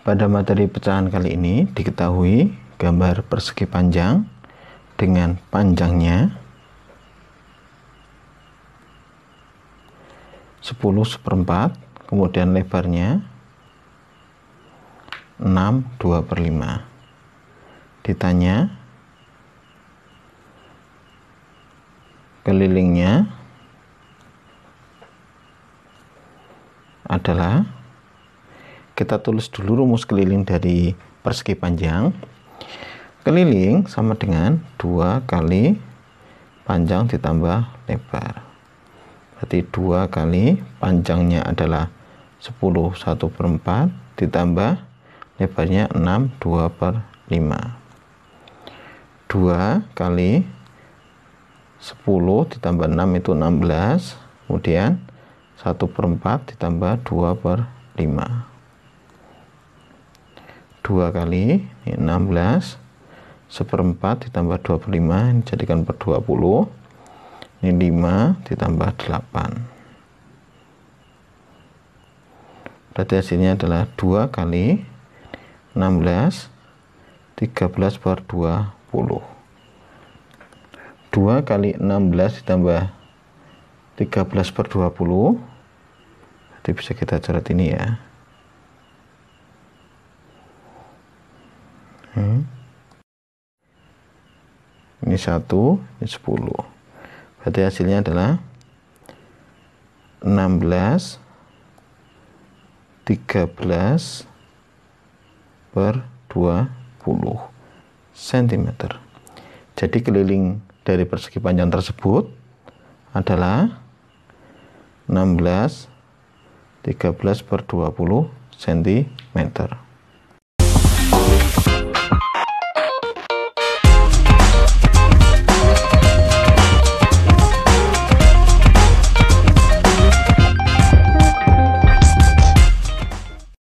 Pada materi pecahan kali ini diketahui gambar persegi panjang dengan panjangnya 10 seperempat, kemudian lebarnya 6 2 per 5. Ditanya kelilingnya adalah kita tulis dulu rumus keliling dari persegi panjang keliling sama dengan 2 kali panjang ditambah lebar berarti 2 kali panjangnya adalah 10 1 per 4 ditambah lebarnya 6 2 per 5 2 kali 10 ditambah 6 itu 16 kemudian 1 per 4 ditambah 2 per 5 2 kali ini 16 seperempat ditambah 25 ini jadikan per 20 ini 5 ditambah 8 berarti hasilnya adalah 2 kali 16 13 per 20 2 kali 16 ditambah 13 per 20 jadi bisa kita coret ini ya ini 1 ini 10 berarti hasilnya adalah 16 13 per 20 cm jadi keliling dari persegi panjang tersebut adalah 16 13 per 20 cm